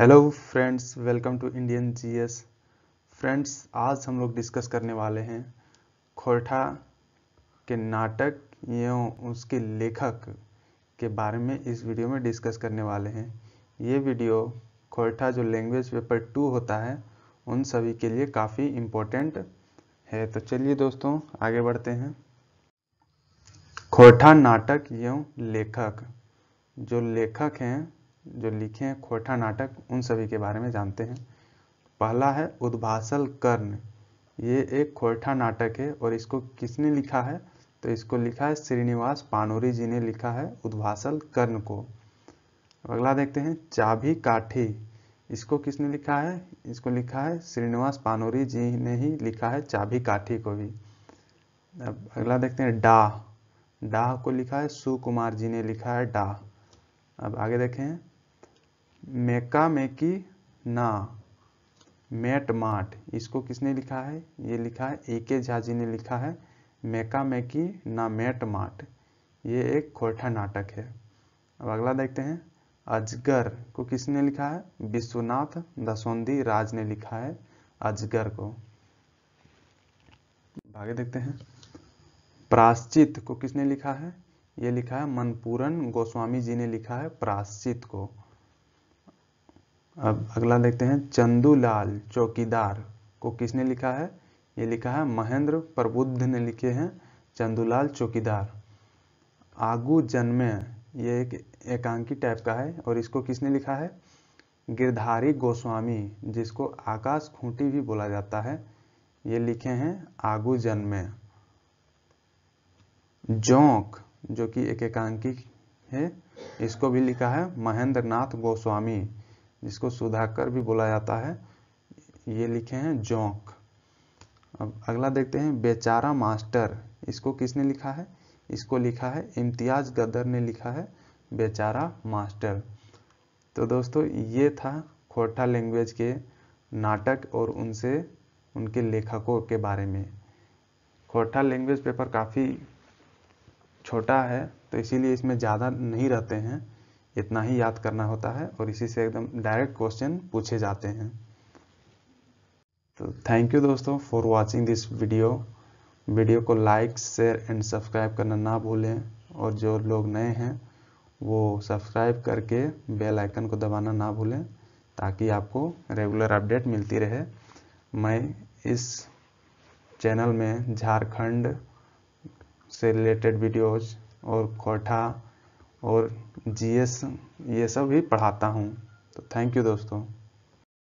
hello friends welcome to Indian GS friends आज हम लोग डिस्कस करने वाले हैं खोरठा के नाटक एवं उसके लेखक के बारे में इस वीडियो में डिस्कस करने वाले हैं ये वीडियो खोरठा जो लैंग्वेज पेपर टू होता है उन सभी के लिए काफ़ी इम्पोर्टेंट है तो चलिए दोस्तों आगे बढ़ते हैं खोरठा नाटक एवं लेखक जो लेखक हैं जो लिखे हैं खोटा नाटक उन सभी के बारे में जानते हैं पहला है उद्भासल कर्ण ये एक खोटा नाटक है और इसको किसने लिखा है तो इसको लिखा है श्रीनिवास पानोरी जी ने लिखा है उद्भासल कर्ण को अगला देखते हैं चाभी काठी इसको किसने लिखा है इसको लिखा है श्रीनिवास पानोरी जी ने ही लिखा है चाभी काठी को भी अब अगला देखते हैं डा डा को लिखा है सुकुमार जी ने लिखा है डा अब आगे देखें मेका मेकी ना मेट माट इसको किसने लिखा है ये लिखा है ए के झा जी ने लिखा है मेका मेकी ना मेट माट ये एक खोरठा नाटक है अब अगला देखते हैं अजगर को किसने लिखा है विश्वनाथ दसौंदी राज ने लिखा है अजगर को आगे देखते हैं प्राश्चित को किसने लिखा है ये लिखा है मनपूरन गोस्वामी जी ने लिखा है प्राश्चित को अब अगला देखते हैं चंदूलाल चौकीदार को किसने लिखा है ये लिखा है महेंद्र प्रबुद्ध ने लिखे हैं चंदूलाल चौकीदार आगू जन्मे ये एक एकांकी टाइप का है और इसको किसने लिखा है गिरधारी गोस्वामी जिसको आकाश खूंटी भी बोला जाता है ये लिखे हैं आगू जन्मे जोंक जो कि एक एकांकी है इसको भी लिखा है महेंद्र नाथ गोस्वामी जिसको सुधाकर भी बोला जाता है ये लिखे हैं जोंक अब अगला देखते हैं बेचारा मास्टर इसको किसने लिखा है इसको लिखा है इम्तियाज गदर ने लिखा है बेचारा मास्टर तो दोस्तों ये था खोटा लैंग्वेज के नाटक और उनसे उनके लेखकों के बारे में खोटा लैंग्वेज पेपर काफ़ी छोटा है तो इसीलिए इसमें ज़्यादा नहीं रहते हैं इतना ही याद करना होता है और इसी से एकदम डायरेक्ट क्वेश्चन पूछे जाते हैं तो थैंक यू दोस्तों for watching this video video को लाइक शेयर एंड सब्सक्राइब करना ना भूलें और जो लोग नए हैं वो सब्सक्राइब करके बेल आइकन को दबाना ना भूलें ताकि आपको रेगुलर अपडेट मिलती रहे मैं इस चैनल में झारखंड से रिलेटेड वीडियोज और कोठा और जीएस ये सब भी पढ़ाता हूँ तो थैंक यू दोस्तों